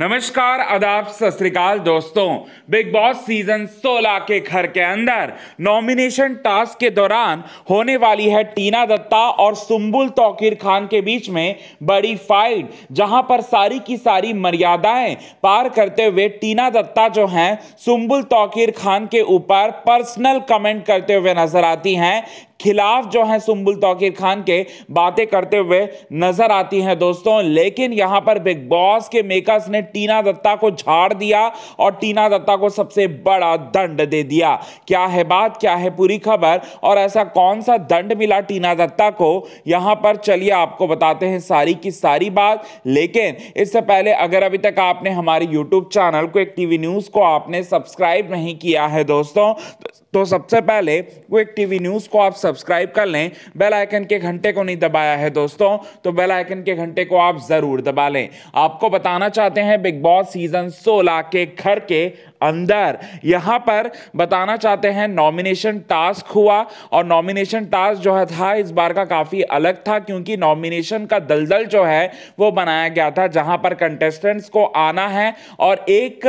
नमस्कार आदाब सत दोस्तों बिग बॉस सीजन 16 के घर के अंदर नॉमिनेशन टास्क के दौरान होने वाली है टीना दत्ता और सुम्बुल तौकीर खान के बीच में बड़ी फाइट जहां पर सारी की सारी मर्यादाएं पार करते हुए टीना दत्ता जो हैं सुम्बुल तौकीर खान के ऊपर पर्सनल कमेंट करते हुए नजर आती हैं खिलाफ जो है सुम्बुल तोकीर खान के बातें करते हुए नजर आती हैं दोस्तों लेकिन यहाँ पर बिग बॉस के मेकर्स ने टीना दत्ता को झाड़ दिया और टीना दत्ता को सबसे बड़ा दंड दे दिया क्या है बात क्या है पूरी खबर और ऐसा कौन सा दंड मिला टीना दत्ता को यहाँ पर चलिए आपको बताते हैं सारी की सारी बात लेकिन इससे पहले अगर अभी तक आपने हमारे यूट्यूब चैनल को एक टीवी न्यूज़ को आपने सब्सक्राइब नहीं किया है दोस्तों तो तो सबसे पहले क्विक टीवी न्यूज़ को आप सब्सक्राइब कर लें बेल आइकन के घंटे को नहीं दबाया है दोस्तों तो बेल आइकन के घंटे को आप ज़रूर दबा लें आपको बताना चाहते हैं बिग बॉस सीजन 16 के घर के अंदर यहाँ पर बताना चाहते हैं नॉमिनेशन टास्क हुआ और नॉमिनेशन टास्क जो है था इस बार का काफ़ी अलग था क्योंकि नॉमिनेशन का दलदल जो है वो बनाया गया था जहां पर कंटेस्टेंट्स को आना है और एक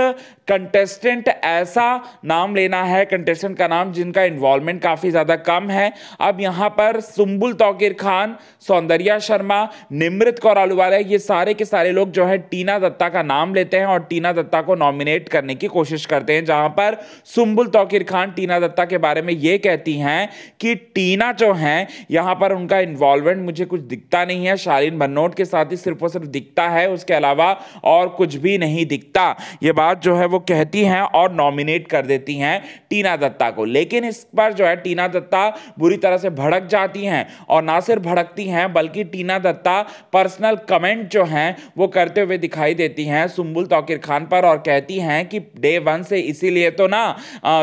कंटेस्टेंट ऐसा नाम लेना है कंटेस्टेंट का नाम जिनका इन्वॉल्वमेंट काफ़ी ज़्यादा कम है अब यहाँ पर सुम्बुल तोकिर खान सौंदर्या शर्मा निमृत कौर आलूवाला ये सारे के सारे लोग जो है टीना दत्ता का नाम लेते हैं और टीना दत्ता को नॉमिनेट करने की कोशिश करते हैं जहाँ पर सुम्बुल तोकिर खान टीना दत्ता के बारे में ये कहती हैं कि टीना जो हैं यहाँ पर उनका इन्वॉल्वमेंट मुझे कुछ दिखता नहीं है शालीन भन्नोट के साथ ही सिर्फ और सिर्फ दिखता है उसके अलावा और कुछ भी नहीं दिखता ये बात जो है वो कहती हैं और नॉमिनेट कर देती हैं टीना दत्ता को को लेकिन इस पर जो है टीना दत्ता बुरी तरह से भड़क जाती हैं और ना सिर्फ भड़कती हैं बल्कि टीना दत्ता पर्सनल कमेंट जो हैं वो करते हुए दिखाई देती हैं सुम्बुल तोकिर खान पर और कहती हैं कि डे वन से इसीलिए तो ना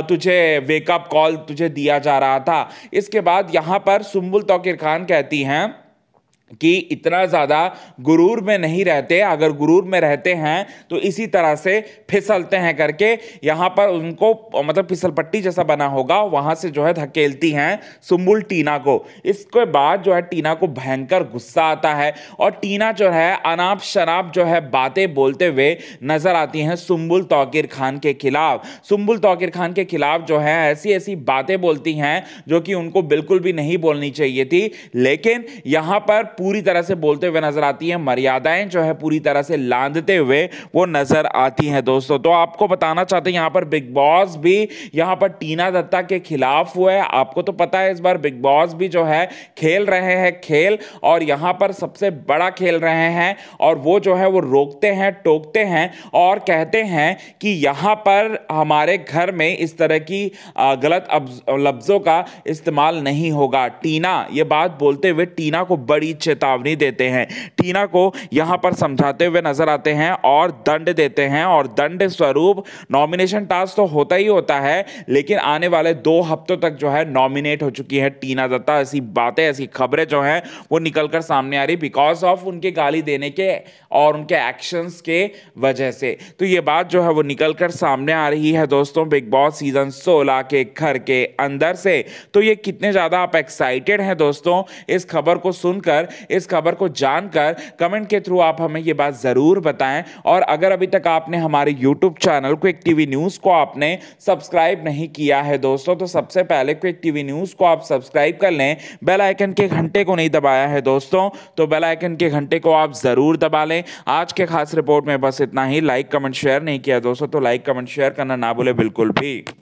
तुझे वेकअप कॉल तुझे दिया जा रहा था इसके बाद यहाँ पर सुम्बुल तोकिर खान कहती हैं कि इतना ज़्यादा गुरूर में नहीं रहते अगर गुरूर में रहते हैं तो इसी तरह से फिसलते हैं करके यहाँ पर उनको मतलब फिसल पट्टी जैसा बना होगा वहाँ से जो है धकेलती हैं सुम्बुल टीना को इसके बाद जो है टीना को भयंकर गुस्सा आता है और टीना जो है अनाप शनाप जो है बातें बोलते हुए नज़र आती हैं सुम्बुल तोकिर खान के खिलाफ सुम्बुल तोकिर खान के खिलाफ जो है ऐसी ऐसी बातें बोलती हैं जो कि उनको बिल्कुल भी नहीं बोलनी चाहिए थी लेकिन यहाँ पर पूरी तरह से बोलते हुए नजर आती हैं मर्यादाएं जो है पूरी तरह से लांदते हुए वो नजर आती हैं दोस्तों तो आपको बताना चाहते हैं यहाँ पर बिग बॉस भी यहाँ पर टीना दत्ता के खिलाफ हुआ है आपको तो पता है इस बार बिग बॉस भी जो है खेल रहे हैं खेल और यहाँ पर सबसे बड़ा खेल रहे हैं और वो जो है वो रोकते हैं टोकते हैं और कहते हैं कि यहाँ पर हमारे घर में इस तरह की गलत लफ्ज़ों का इस्तेमाल नहीं होगा टीना ये बात बोलते हुए टीना को बड़ी चेतावनी देते हैं टीना को यहां पर समझाते हुए नजर आते हैं और दंड देते हैं और दंड स्वरूप नॉमिनेशन टास्क तो होता ही होता है लेकिन आने वाले दो हफ्तों तक जो है नॉमिनेट हो चुकी है टीना दत्ता ऐसी बातें ऐसी खबरें जो हैं वो निकल कर सामने आ रही बिकॉज ऑफ उनके गाली देने के और उनके एक्शंस के वजह से तो ये बात जो है वो निकल कर सामने आ रही है दोस्तों बिग बॉस सीजन 16 के घर के अंदर से तो ये कितने ज़्यादा आप एक्साइटेड हैं दोस्तों इस खबर को सुनकर इस खबर को जानकर कमेंट के थ्रू आप हमें ये बात ज़रूर बताएं और अगर अभी तक आपने हमारे YouTube channel Quick TV news को आपने सब्सक्राइब नहीं किया है दोस्तों तो सबसे पहले क्विक टीवी न्यूज़ को आप सब्सक्राइब कर लें बेलाइकन के घंटे को नहीं दबाया है दोस्तों तो बेलाइकन के घंटे को आप ज़रूर दबा लें आज के खास रिपोर्ट में बस इतना ही लाइक कमेंट शेयर नहीं किया दोस्तों तो लाइक कमेंट शेयर करना ना भूले बिल्कुल भी